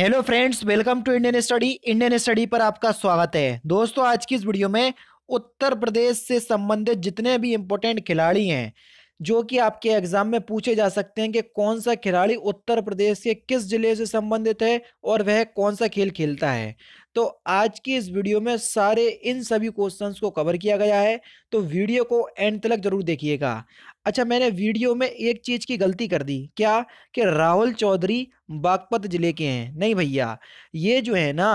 hello friends welcome to Indian study Indian study पर आपका स्वागत है दोस्तों आज की इस वीडियो में उत्तर प्रदेश से संबंधित जितने भी इम्पोर्टेंट खिलाड़ी हैं जो कि आपके एग्जाम में पूछे जा सकते हैं कि कौन सा खिलाड़ी उत्तर प्रदेश के किस जिले से संबंधित है और वह कौन सा खेल खेलता है तो आज की इस वीडियो में सारे इन सभी क्वेश्चंस को कवर किया गया है तो वीडियो को एंड तक जरूर देखिएगा अच्छा मैंने वीडियो में एक चीज़ की गलती कर दी क्या कि राहुल चौधरी बागपत ज़िले के हैं नहीं भैया ये जो है ना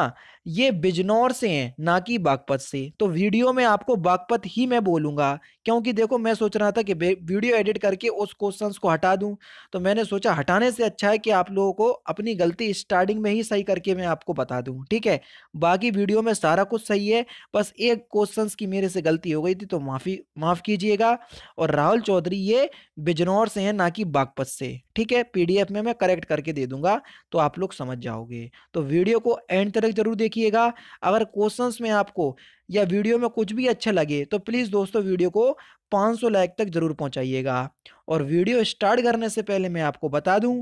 ये बिजनौर से हैं ना कि बागपत से तो वीडियो में आपको बागपत ही मैं बोलूंगा क्योंकि देखो मैं सोच रहा था कि वीडियो एडिट करके उस क्वेश्चंस को हटा दूं तो मैंने सोचा हटाने से अच्छा है कि आप लोगों को अपनी गलती स्टार्टिंग में ही सही करके मैं आपको बता दूं ठीक है बाकी वीडियो में सारा कुछ सही है बस एक क्वेश्चन की मेरे से गलती हो गई थी तो माफ़ी माफ़ कीजिएगा और राहुल चौधरी ये बिजनौर से हैं ना कि बागपत से ठीक है पीडीएफ में मैं करेक्ट करके दे दूंगा तो आप लोग समझ जाओगे तो वीडियो को एंड तक जरूर देखिएगा अगर क्वेश्चंस में आपको या वीडियो में कुछ भी अच्छा लगे तो प्लीज़ दोस्तों वीडियो को 500 लाइक तक जरूर पहुंचाइएगा और वीडियो स्टार्ट करने से पहले मैं आपको बता दूं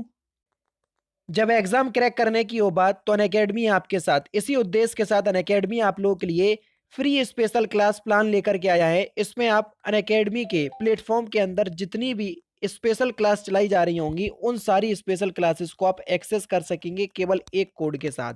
जब एग्ज़ाम क्रैक करने की हो बात तो अन अकेडमी आपके साथ इसी उद्देश्य के साथ अन अकेडमी आप लोगों के लिए फ्री स्पेशल क्लास प्लान लेकर के आया है इसमें आप अन अकेडमी के प्लेटफॉर्म के अंदर जितनी भी स्पेशल क्लास चलाई जा रही होंगी उन सारी स्पेशल क्लासेस को आप एक्सेस कर सकेंगे केवल एक कोड के साथ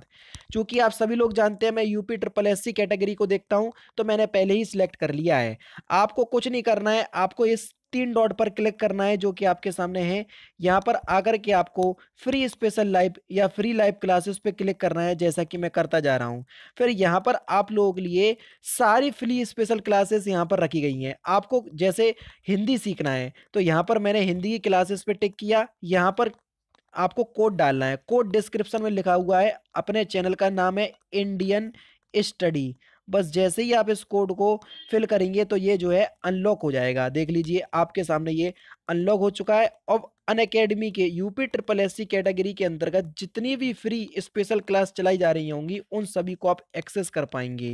क्योंकि आप सभी लोग जानते हैं मैं यूपी ट्रिपल एस कैटेगरी को देखता हूं तो मैंने पहले ही सिलेक्ट कर लिया है आपको कुछ नहीं करना है आपको इस तीन डॉट पर क्लिक करना है जो कि आपके सामने है यहाँ पर आकर के आपको फ्री स्पेशल लाइव या फ्री लाइव क्लासेस पे क्लिक करना है जैसा कि मैं करता जा रहा हूँ फिर यहाँ पर आप लोगों के लिए सारी फ्री स्पेशल क्लासेस यहाँ पर रखी गई हैं आपको जैसे हिंदी सीखना है तो यहाँ पर मैंने हिंदी की क्लासेस पे टिक किया यहाँ पर आपको कोड डालना है कोड डिस्क्रिप्शन में लिखा हुआ है अपने चैनल का नाम है इंडियन स्टडी बस जैसे ही आप इस कोड को फिल करेंगे तो ये जो है अनलॉक हो जाएगा देख लीजिए आपके सामने ये अनलॉक हो चुका है अब अन अकेडमी के UP triple S C category के अंतर्गत जितनी भी फ्री स्पेशल क्लास चलाई जा रही होंगी उन सभी को आप एक्सेस कर पाएंगे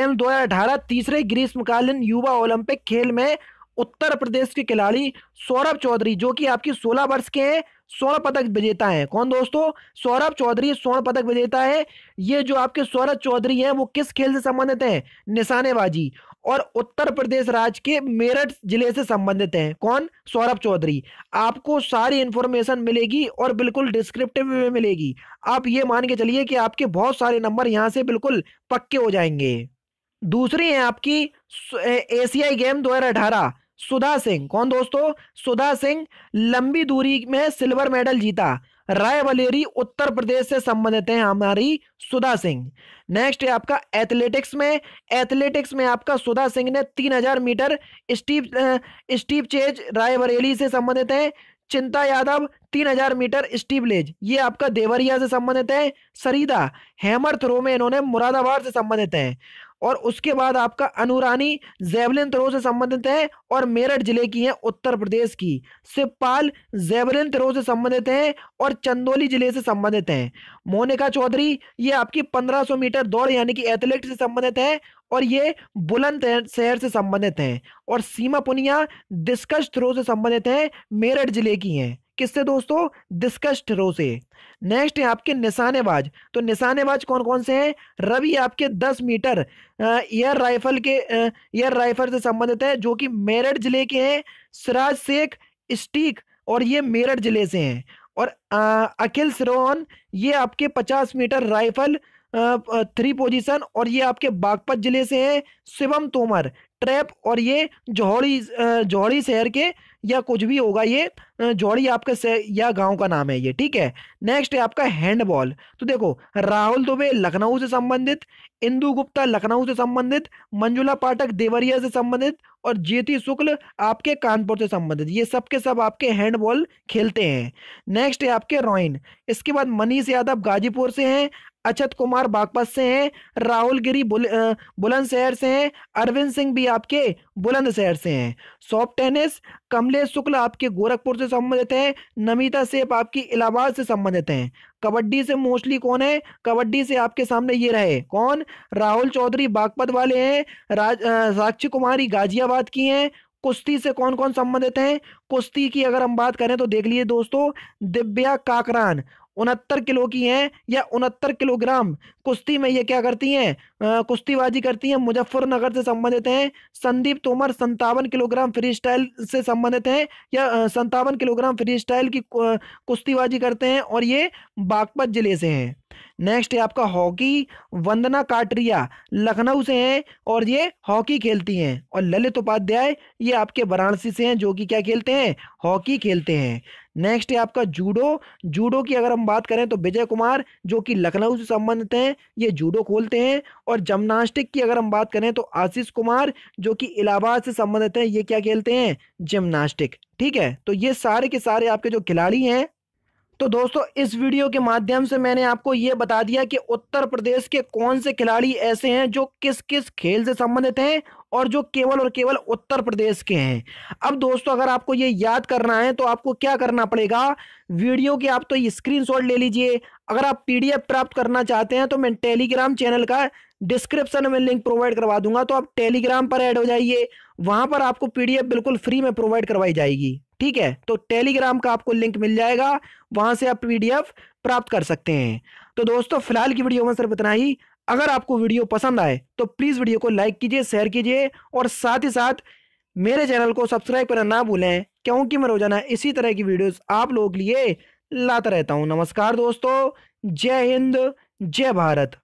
एम अठारह तीसरे ग्रीष्मकालीन युवा ओलंपिक खेल में उत्तर प्रदेश के खिलाड़ी सौरभ चौधरी जो कि आपकी 16 वर्ष के हैं स्वर्ण पदक विजेता है कौन दोस्तों सौरभ चौधरी स्वर्ण पदक विजेता है ये जो आपके सौरभ चौधरी हैं वो किस खेल से संबंधित हैं निशानेबाजी और उत्तर प्रदेश राज्य के मेरठ जिले से संबंधित हैं कौन सौरभ चौधरी आपको सारी इंफॉर्मेशन मिलेगी और बिल्कुल डिस्क्रिप्टिव में मिलेगी आप ये मान के चलिए कि आपके बहुत सारे नंबर यहाँ से बिल्कुल पक्के हो जाएंगे दूसरी है आपकी एशियाई गेम 2018 सुधा सिंह कौन दोस्तों सुधा सिंह लंबी दूरी में सिल्वर मेडल जीता राय वलेरी उत्तर प्रदेश से संबंधित है हमारी सुधा सिंह नेक्स्ट है आपका एथलेटिक्स में एथलेटिक्स में आपका सुधा सिंह ने 3000 metre steeple steeplechase Rae Bareli से संबंधित है चिंता यादव 3000 मीटर स्टीप लेज ये आपका देवरिया से संबंधित है सरीदा हैमर थ्रो में इन्होंने मुरादाबाद से संबंधित है और उसके बाद आपका अनुरानी जैवलिन थ्रो से संबंधित है और मेरठ जिले की है उत्तर प्रदेश की शिवपाल जैवलिन थ्रो से संबंधित है और चंदौली जिले से संबंधित है मोनिका चौधरी ये आपकी 1500 मीटर दौड़ यानी कि एथलेट से संबंधित है और ये बुलंद शहर से संबंधित है और सीमा पुनिया डिस्कस थ्रो से संबंधित है मेरठ जिले की हैं किससे दोस्तों डिस्कस्ड रो से नेक्स्ट है आपके निशानेबाज तो निशानेबाज कौन कौन से हैं रवि आपके 10 मीटर एयर राइफल के एयर राइफल से संबंधित है जो कि मेरठ जिले के हैं सिराज शेख स्टीक और ये मेरठ जिले से हैं और अखिल सिरोन ये आपके 50 मीटर राइफल थ्री पोजीशन और ये आपके बागपत जिले से हैं शिवम तोमर ट्रैप और ये जौहड़ी जौहड़ी शहर के या कुछ भी होगा ये जोड़ी आपके या गांव का नाम है ये ठीक है नेक्स्ट है आपका हैंडबॉल तो देखो राहुल दुबे लखनऊ से संबंधित इंदु गुप्ता लखनऊ से संबंधित मंजुला पाठक देवरिया से संबंधित और ज्योति शुक्ल आपके कानपुर से संबंधित ये सब के सब आपके हैंडबॉल खेलते हैं नेक्स्ट है आपके रॉइन इसके बाद मनीष यादव गाजीपुर से हैं अचत कुमार बागपत से हैं राहुल गिरी बुल, बुलंदशहर से हैं अरविंद सिंह भी आपके बुलंदशहर से हैं सॉफ्ट टेनिस कमलेश शुक्ल आपके गोरखपुर से संबंधित हैं नमिता सेप आपकी इलाहाबाद से संबंधित हैं कबड्डी से मोस्टली कौन है कबड्डी से आपके सामने ये रहे कौन राहुल चौधरी बागपत वाले हैं राज साक्षी कुमारी गाजियाबाद की हैं कुश्ती से कौन कौन संबंधित हैं कुश्ती की अगर हम बात करें तो देख लिए दोस्तों दिव्या काकरान उनहत्तर किलो की हैं या उनहत्तर किलोग्राम कुश्ती में ये क्या करती हैं कुश्तीबाजी करती हैं मुजफ्फरनगर से संबंधित हैं संदीप तोमर संतावन किलोग्राम फ्री स्टाइल से संबंधित हैं या संतावन किलोग्राम फ्री स्टाइल की कुश्तीबाजी करते हैं और ये बागपत जिले से हैं नेक्स्ट है आपका हॉकी वंदना काटरिया लखनऊ से हैं और ये हॉकी खेलती हैं और ललित उपाध्याय ये आपके वाराणसी से हैं जो कि क्या खेलते हैं हॉकी खेलते हैं नेक्स्ट है आपका जूडो जूडो की अगर हम बात करें तो विजय कुमार जो कि लखनऊ से संबंधित हैं ये जूडो खोलते हैं और जिम्नास्टिक की अगर हम बात करें तो आशीष कुमार जो कि इलाहाबाद से संबंधित हैं ये क्या खेलते हैं जिमनास्टिक ठीक है तो ये सारे के सारे आपके जो खिलाड़ी हैं तो दोस्तों इस वीडियो के माध्यम से मैंने आपको ये बता दिया कि उत्तर प्रदेश के कौन से खिलाड़ी ऐसे हैं जो किस किस खेल से संबंधित हैं और जो केवल और केवल उत्तर प्रदेश के हैं अब दोस्तों अगर आपको ये याद करना है तो आपको क्या करना पड़ेगा वीडियो के आप तो स्क्रीनशॉट ले लीजिए अगर आप पीडीएफ प्राप्त करना चाहते हैं तो मैं टेलीग्राम चैनल का डिस्क्रिप्शन में लिंक प्रोवाइड करवा दूंगा तो आप टेलीग्राम पर ऐड हो जाइए वहां पर आपको पीडीएफ बिल्कुल फ्री में प्रोवाइड करवाई जाएगी ठीक है तो टेलीग्राम का आपको लिंक मिल जाएगा वहां से आप पीडीएफ प्राप्त कर सकते हैं तो दोस्तों फिलहाल की वीडियो में सिर्फ इतना ही अगर आपको वीडियो पसंद आए तो प्लीज़ वीडियो को लाइक कीजिए शेयर कीजिए और साथ ही साथ मेरे चैनल को सब्सक्राइब करना ना भूलें क्योंकि मैं रोजाना इसी तरह की वीडियोस आप लोगों के लिए लाता रहता हूं नमस्कार दोस्तों जय हिंद जय भारत